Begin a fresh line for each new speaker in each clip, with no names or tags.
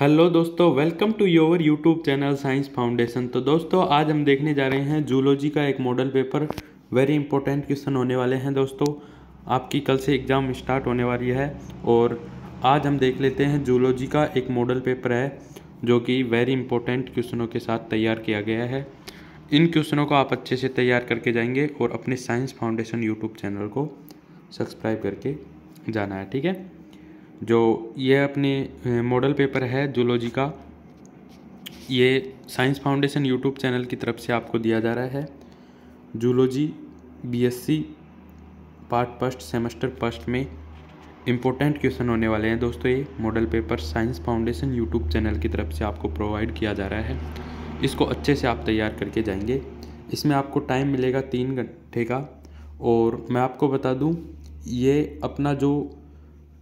hello दोस्तों welcome to your YouTube channel science foundation तो दोस्तों आज हम देखने जा रहे हैं जूलॉजी का एक model paper very important question होने वाले हैं दोस्तों आपकी कल से एग्ज़ाम स्टार्ट होने वाली है और आज हम देख लेते हैं जूलॉजी का एक मॉडल पेपर है जो कि वेरी इंपॉर्टेंट क्वेश्चनों के साथ तैयार किया गया है इन क्वेश्चनों को आप अच्छे से तैयार करके जाएंगे और अपने साइंस फाउंडेशन यूट्यूब चैनल को सब्सक्राइब करके जाना है ठीक है जो ये अपने मॉडल पेपर है जूलॉजी का ये साइंस फाउंडेशन यूट्यूब चैनल की तरफ से आपको दिया जा रहा है zoology BSc part first semester first में इम्पोर्टेंट क्वेश्चन होने वाले हैं दोस्तों ये model paper science foundation YouTube channel की तरफ से आपको प्रोवाइड किया जा रहा है इसको अच्छे से आप तैयार करके जाएंगे इसमें आपको टाइम मिलेगा तीन घंटे का और मैं आपको बता दूं ये अपना जो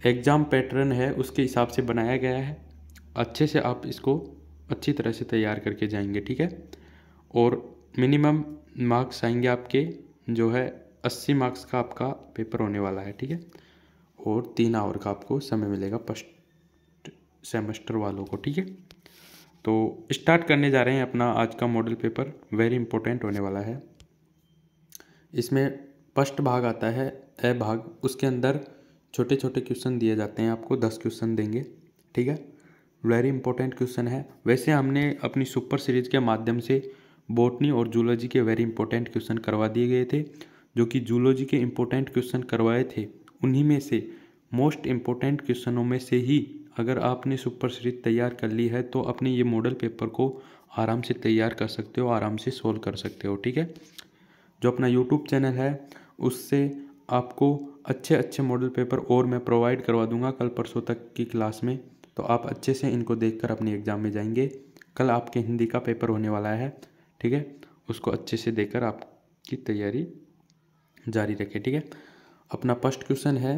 एग्ज़ाम पैटर्न है उसके हिसाब से बनाया गया है अच्छे से आप इसको अच्छी तरह से तैयार करके जाएंगे ठीक है और मिनिमम मार्क्स आएंगे आपके जो है अस्सी मार्क्स का आपका पेपर होने वाला है ठीक है और तीन आवर का आपको समय मिलेगा फर्स्ट सेमेस्टर वालों को ठीक है तो स्टार्ट करने जा रहे हैं अपना आज का मॉडल पेपर वेरी इंपॉर्टेंट होने वाला है इसमें फर्स्ट भाग आता है ए भाग उसके अंदर छोटे छोटे क्वेश्चन दिए जाते हैं आपको दस क्वेश्चन देंगे ठीक है वेरी इंपॉर्टेंट क्वेश्चन है वैसे हमने अपनी सुपर सीरीज के माध्यम से बोटनी और जूलॉजी के वेरी इंपॉर्टेंट क्वेश्चन करवा दिए गए थे जो कि जूलॉजी के इंपॉर्टेंट क्वेश्चन करवाए थे उन्हीं में से मोस्ट इम्पोर्टेंट क्वेश्चनों में से ही अगर आपने सुपर सीरीज तैयार कर ली है तो अपने ये मॉडल पेपर को आराम से तैयार कर सकते हो आराम से सोल्व कर सकते हो ठीक है जो अपना यूट्यूब चैनल है उससे आपको अच्छे अच्छे मॉडल पेपर और मैं प्रोवाइड करवा दूंगा कल परसों तक की क्लास में तो आप अच्छे से इनको देखकर अपने एग्ज़ाम में जाएंगे कल आपके हिंदी का पेपर होने वाला है ठीक है उसको अच्छे से कर आपकी तैयारी जारी रखें ठीक है अपना फर्स्ट क्वेश्चन है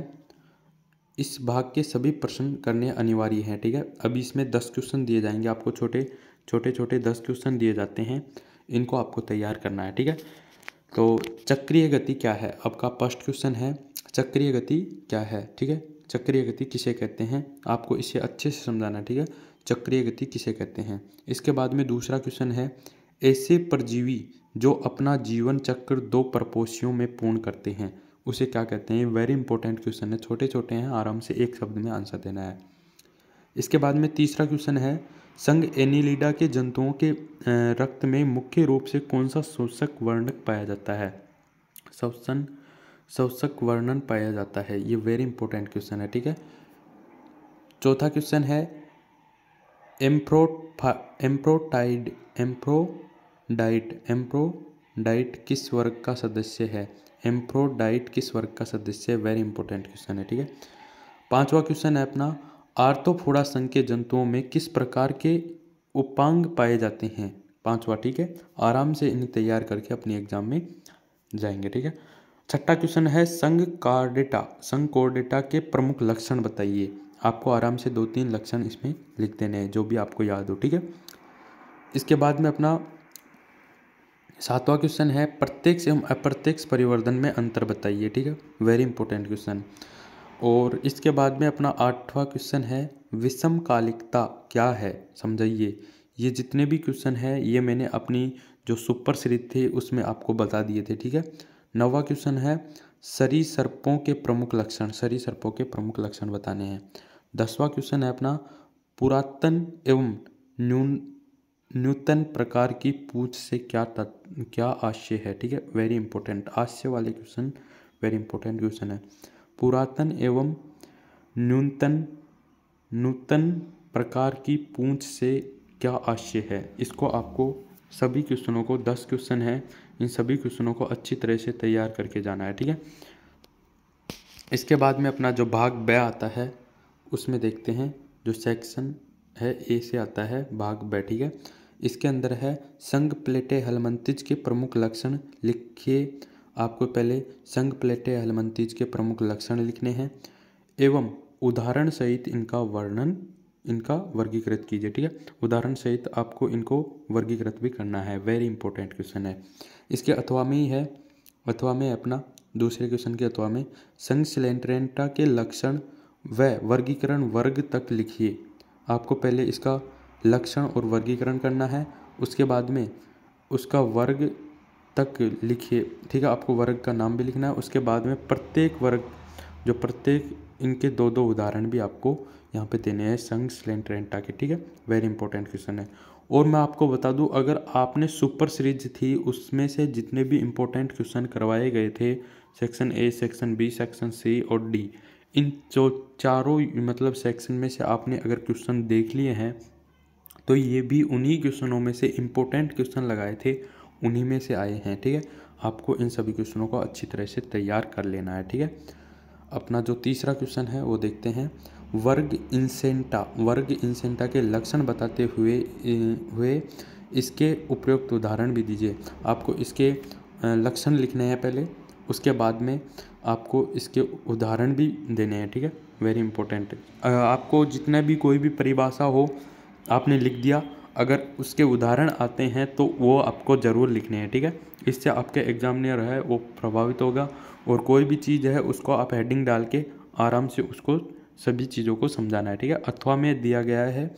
इस भाग के सभी प्रश्न करने अनिवार्य हैं ठीक है अब इसमें दस क्वेश्चन दिए जाएंगे आपको छोटे छोटे छोटे दस क्वेश्चन दिए जाते हैं इनको आपको तैयार करना है ठीक है तो चक्रीय गति क्या है आपका फर्स्ट क्वेश्चन है चक्रीय गति क्या है ठीक है चक्रीय गति किसे कहते हैं आपको इसे अच्छे से समझाना ठीक है चक्रीय गति किसे कहते हैं इसके बाद में दूसरा क्वेश्चन है ऐसे परजीवी जो अपना जीवन चक्र दो परपोषियों में पूर्ण करते हैं उसे क्या कहते हैं वेरी इंपॉर्टेंट क्वेश्चन है छोटे छोटे हैं आराम से एक शब्द में आंसर देना है इसके बाद में तीसरा क्वेश्चन है संग एनिलीडा के जंतुओं के रक्त में मुख्य रूप से कौन सा शोषक वर्णक पाया जाता है शोषण शोषक वर्णन पाया जाता है ये वेरी इंपॉर्टेंट क्वेश्चन है ठीक है चौथा क्वेश्चन है एम्प्रोफा एम्प्रोटाइड एम्प्रोडाइट एम्प्रोडाइट किस वर्ग का सदस्य है एम्प्रोडाइट किस वर्ग का सदस्य है वेरी इंपॉर्टेंट क्वेश्चन है ठीक है पांचवा क्वेश्चन है अपना आर्थोफोड़ा संघ के जंतुओं में किस प्रकार के उपांग पाए जाते हैं पांचवा ठीक है आराम से इन्हें तैयार करके अपने एग्जाम में जाएंगे ठीक है छठा क्वेश्चन है संघ कार्डेटा संघ कोर्डेटा के प्रमुख लक्षण बताइए आपको आराम से दो तीन लक्षण इसमें लिख देने हैं जो भी आपको याद हो ठीक है इसके बाद में अपना सातवां क्वेश्चन है प्रत्यक्ष एवं अप्रत्यक्ष परिवर्तन में अंतर बताइए ठीक है वेरी इंपॉर्टेंट क्वेश्चन और इसके बाद में अपना आठवां क्वेश्चन है विषमकालिकता क्या है समझाइए ये जितने भी क्वेश्चन है ये मैंने अपनी जो सुपर सीरीज थी उसमें आपको बता दिए थे ठीक है नवा क्वेश्चन है सरी सर्पों के प्रमुख लक्षण सरी सर्पों के प्रमुख लक्षण बताने हैं दसवां क्वेश्चन है अपना पुरातन एवं न्यून न्यूतन प्रकार की पूछ से क्या तत् क्या आशय है ठीक है वेरी इंपॉर्टेंट आशय वाले क्वेश्चन वेरी इंपॉर्टेंट क्वेश्चन है पुरातन एवं न्यूनतन नूतन प्रकार की पूंछ से क्या आशय है इसको आपको सभी क्वेश्चनों को दस क्वेश्चन हैं इन सभी क्वेश्चनों को अच्छी तरह से तैयार करके जाना है ठीक है इसके बाद में अपना जो भाग ब आता है उसमें देखते हैं जो सेक्शन है ए से आता है भाग ब ठीक है इसके अंदर है संघ प्लेटे हलमंतिज के प्रमुख लक्षण लिखिए आपको पहले संघ प्लेटे हलमंतीज के प्रमुख लक्षण लिखने हैं एवं उदाहरण सहित इनका वर्णन इनका वर्गीकृत कीजिए ठीक है उदाहरण सहित आपको इनको वर्गीकृत भी करना है वेरी इंपॉर्टेंट क्वेश्चन है इसके अथवा में ही है अथवा में अपना दूसरे क्वेश्चन के अथवा में संघ सिलेंट्रेंटा के लक्षण व वर्गीकरण वर्ग तक लिखिए आपको पहले इसका लक्षण और वर्गीकरण करना है उसके बाद में उसका वर्ग तक लिखिए ठीक है आपको वर्ग का नाम भी लिखना है उसके बाद में प्रत्येक वर्ग जो प्रत्येक इनके दो दो उदाहरण भी आपको यहाँ पे देने हैं संग स्लेंट रेंटा के ठीक है वेरी इंपॉर्टेंट क्वेश्चन है और मैं आपको बता दूँ अगर आपने सुपर सीरीज थी उसमें से जितने भी इम्पोर्टेंट क्वेश्चन करवाए गए थे section A section B section C और डी इन जो चारों मतलब सेक्शन में से आपने अगर क्वेश्चन देख लिए हैं तो ये भी उन्हीं क्वेश्चनों में से इम्पोर्टेंट क्वेश्चन लगाए थे उन्हीं में से आए हैं ठीक है आपको इन सभी क्वेश्चनों को अच्छी तरह से तैयार कर लेना है ठीक है अपना जो तीसरा क्वेश्चन है वो देखते हैं वर्ग इंसेंटा वर्ग इंसेंटा के लक्षण बताते हुए हुए इसके उपयुक्त उदाहरण भी दीजिए आपको इसके लक्षण लिखने हैं पहले उसके बाद में आपको इसके उदाहरण भी देने हैं ठीक है वेरी इंपॉर्टेंट आपको जितना भी कोई भी परिभाषा हो आपने लिख दिया अगर उसके उदाहरण आते हैं तो वो आपको ज़रूर लिखने हैं ठीक है इससे आपके एग्ज़ामिनर है वो प्रभावित होगा और कोई भी चीज़ है उसको आप हेडिंग डाल के आराम से उसको सभी चीज़ों को समझाना है ठीक है अथवा में दिया गया है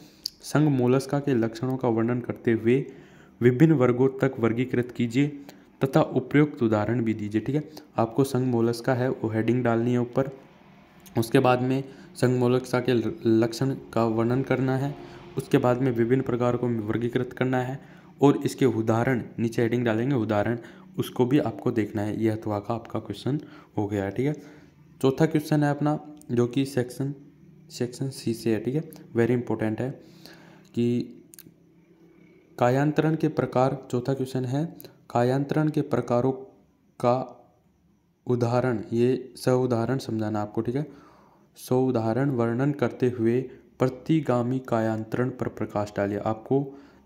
संघ मोलस्का के लक्षणों का वर्णन करते हुए विभिन्न वर्गों तक वर्गीकृत कीजिए तथा उपयुक्त उदाहरण भी दीजिए ठीक है आपको संघ मोलस्का है वो हेडिंग डालनी है ऊपर उसके बाद में संघ मोलस्का के लक्षण का वर्णन करना है उसके बाद में विभिन्न प्रकार को वर्गीकृत करना है और इसके उदाहरण नीचे हेडिंग डालेंगे उदाहरण उसको भी आपको देखना है यह अथवा का आपका क्वेश्चन हो गया ठीक है चौथा क्वेश्चन है अपना जो कि सेक्शन सेक्शन सी से है ठीक है वेरी इंपॉर्टेंट है कि कायांतरण के प्रकार चौथा क्वेश्चन है कायांतरण के प्रकारों का उदाहरण ये स उदाहरण समझाना आपको ठीक है सौ उदाहरण वर्णन करते हुए प्रतिगामी कायांतरण पर प्रकाश डालिए आपको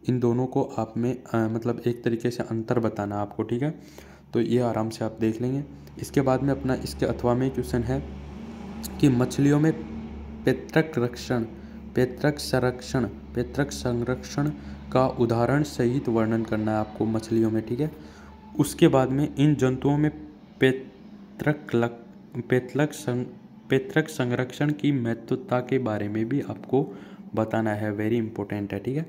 इन दोनों को आप में आ, मतलब एक तरीके से अंतर बताना आपको ठीक है तो ये आराम से आप देख लेंगे इसके बाद में अपना इसके अथवा में क्वेश्चन है कि मछलियों में पैतृक रक्षण पैतृक संरक्षण पैतृक संरक्षण का उदाहरण सहित वर्णन करना है आपको मछलियों में ठीक है उसके बाद में इन जंतुओं में पैतृक लक पेतलक सं पैतृक संरक्षण की महत्वता के बारे में भी आपको बताना है वेरी इंपॉर्टेंट है ठीक है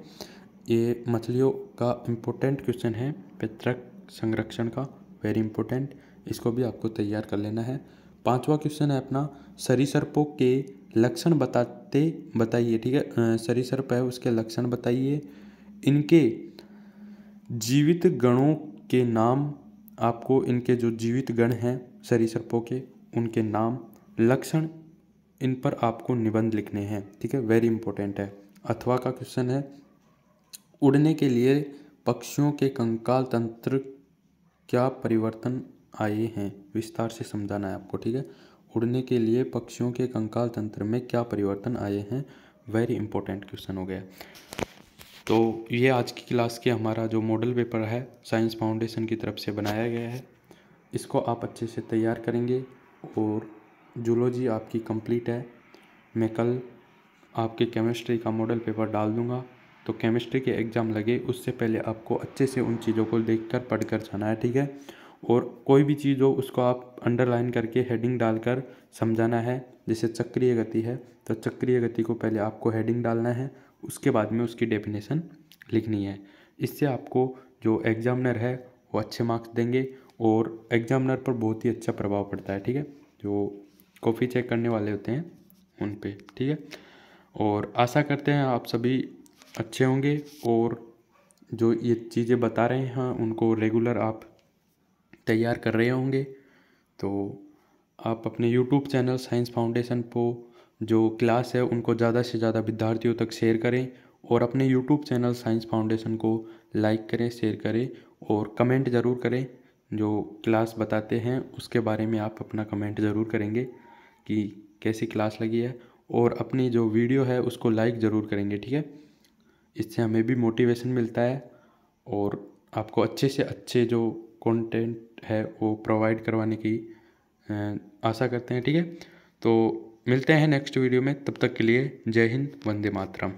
ये मछलियों का इम्पोर्टेंट क्वेश्चन है पैतृक संरक्षण का वेरी इंपॉर्टेंट इसको भी आपको तैयार कर लेना है पांचवा क्वेश्चन है अपना सर्पों के लक्षण बताते बताइए ठीक है सर्प है उसके लक्षण बताइए इनके जीवित गणों के नाम आपको इनके जो जीवित गण हैं सर्पों के उनके नाम लक्षण इन पर आपको निबंध लिखने हैं ठीक है वेरी इंपॉर्टेंट है अथवा का क्वेश्चन है उड़ने के लिए पक्षियों के कंकाल तंत्र क्या परिवर्तन आए हैं विस्तार से समझाना है आपको ठीक है उड़ने के लिए पक्षियों के कंकाल तंत्र में क्या परिवर्तन आए हैं वेरी इंपॉर्टेंट क्वेश्चन हो गया तो ये आज की क्लास के हमारा जो मॉडल पेपर है साइंस फाउंडेशन की तरफ से बनाया गया है इसको आप अच्छे से तैयार करेंगे और जूलॉजी आपकी कंप्लीट है मैं कल आपके केमिस्ट्री का मॉडल पेपर डाल दूँगा तो केमिस्ट्री के एग्ज़ाम लगे उससे पहले आपको अच्छे से उन चीज़ों को देख कर पढ़ कर जाना है ठीक है और कोई भी चीज़ हो उसको आप अंडरलाइन करके हेडिंग डालकर समझाना है जैसे चक्रीय गति है तो चक्रीय गति को पहले आपको हेडिंग डालना है उसके बाद में उसकी डेफिनेशन लिखनी है इससे आपको जो एग्ज़ामिनर है वो अच्छे मार्क्स देंगे और एग्ज़ामिनर पर बहुत ही अच्छा प्रभाव पड़ता है ठीक है जो कॉफ़ी चेक करने वाले होते हैं उन पे ठीक है और आशा करते हैं आप सभी अच्छे होंगे और जो ये चीज़ें बता रहे हैं उनको रेगुलर आप तैयार कर रहे होंगे तो आप अपने यूट्यूब चैनल साइंस फाउंडेशन को जो क्लास है उनको ज़्यादा से ज़्यादा विद्यार्थियों तक शेयर करें और अपने यूट्यूब चैनल साइंस फाउंडेशन को लाइक करें शेयर करें और कमेंट ज़रूर करें जो क्लास बताते हैं उसके बारे में आप अपना कमेंट ज़रूर करेंगे कि कैसी क्लास लगी है और अपनी जो वीडियो है उसको लाइक ज़रूर करेंगे ठीक है इससे हमें भी मोटिवेशन मिलता है और आपको अच्छे से अच्छे जो कंटेंट है वो प्रोवाइड करवाने की आशा करते हैं ठीक है तो मिलते हैं नेक्स्ट वीडियो में तब तक के लिए जय हिंद वंदे मातरम